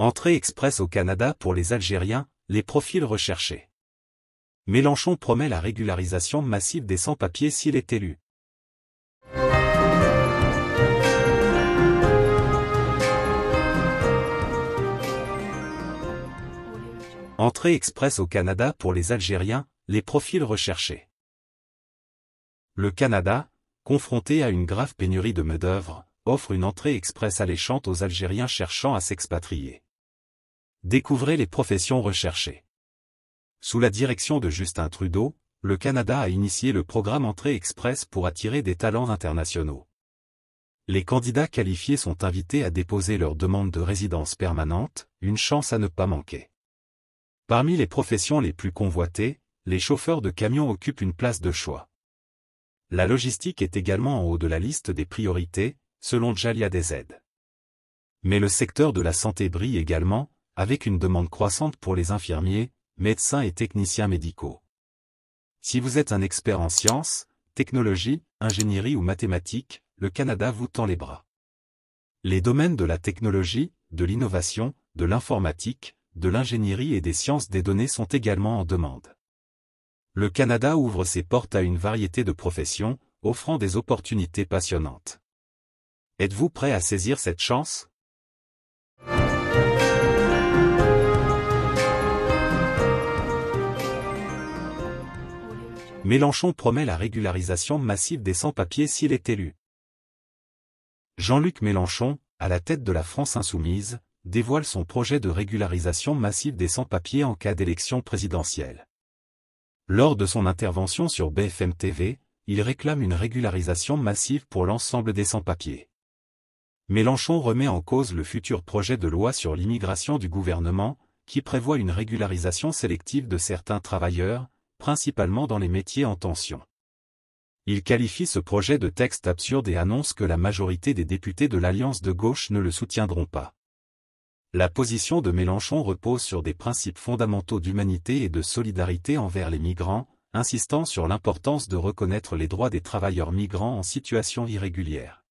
Entrée express au Canada pour les Algériens, les profils recherchés. Mélenchon promet la régularisation massive des sans-papiers s'il est élu. Entrée express au Canada pour les Algériens, les profils recherchés. Le Canada, confronté à une grave pénurie de main-d'œuvre, offre une entrée express alléchante aux Algériens cherchant à s'expatrier. Découvrez les professions recherchées. Sous la direction de Justin Trudeau, le Canada a initié le programme Entrée Express pour attirer des talents internationaux. Les candidats qualifiés sont invités à déposer leur demande de résidence permanente, une chance à ne pas manquer. Parmi les professions les plus convoitées, les chauffeurs de camions occupent une place de choix. La logistique est également en haut de la liste des priorités, selon Jalia DZ. Mais le secteur de la santé brille également, avec une demande croissante pour les infirmiers, médecins et techniciens médicaux. Si vous êtes un expert en sciences, technologie, ingénierie ou mathématiques, le Canada vous tend les bras. Les domaines de la technologie, de l'innovation, de l'informatique, de l'ingénierie et des sciences des données sont également en demande. Le Canada ouvre ses portes à une variété de professions, offrant des opportunités passionnantes. Êtes-vous prêt à saisir cette chance Mélenchon promet la régularisation massive des sans-papiers s'il est élu. Jean-Luc Mélenchon, à la tête de la France insoumise, dévoile son projet de régularisation massive des sans-papiers en cas d'élection présidentielle. Lors de son intervention sur BFM TV, il réclame une régularisation massive pour l'ensemble des sans-papiers. Mélenchon remet en cause le futur projet de loi sur l'immigration du gouvernement, qui prévoit une régularisation sélective de certains travailleurs, principalement dans les métiers en tension. Il qualifie ce projet de texte absurde et annonce que la majorité des députés de l'Alliance de gauche ne le soutiendront pas. La position de Mélenchon repose sur des principes fondamentaux d'humanité et de solidarité envers les migrants, insistant sur l'importance de reconnaître les droits des travailleurs migrants en situation irrégulière.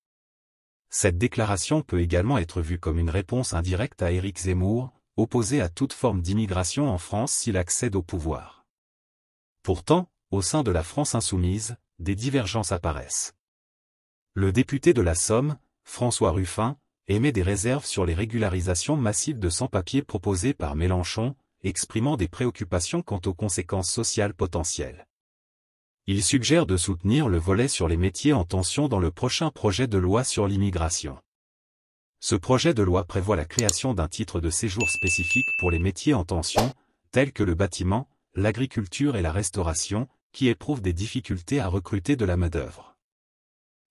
Cette déclaration peut également être vue comme une réponse indirecte à Éric Zemmour, opposé à toute forme d'immigration en France s'il accède au pouvoir. Pourtant, au sein de la France insoumise, des divergences apparaissent. Le député de la Somme, François Ruffin, émet des réserves sur les régularisations massives de sans-papiers proposées par Mélenchon, exprimant des préoccupations quant aux conséquences sociales potentielles. Il suggère de soutenir le volet sur les métiers en tension dans le prochain projet de loi sur l'immigration. Ce projet de loi prévoit la création d'un titre de séjour spécifique pour les métiers en tension, tels que le bâtiment, l'agriculture et la restauration, qui éprouvent des difficultés à recruter de la main-d'œuvre.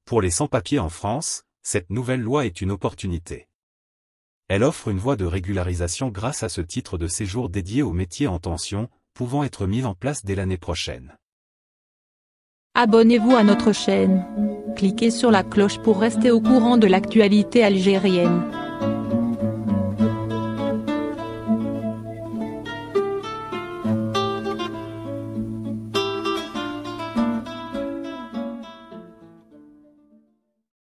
Pour les sans-papiers en France, cette nouvelle loi est une opportunité. Elle offre une voie de régularisation grâce à ce titre de séjour dédié aux métiers en tension, pouvant être mis en place dès l'année prochaine. Abonnez-vous à notre chaîne. Cliquez sur la cloche pour rester au courant de l'actualité algérienne.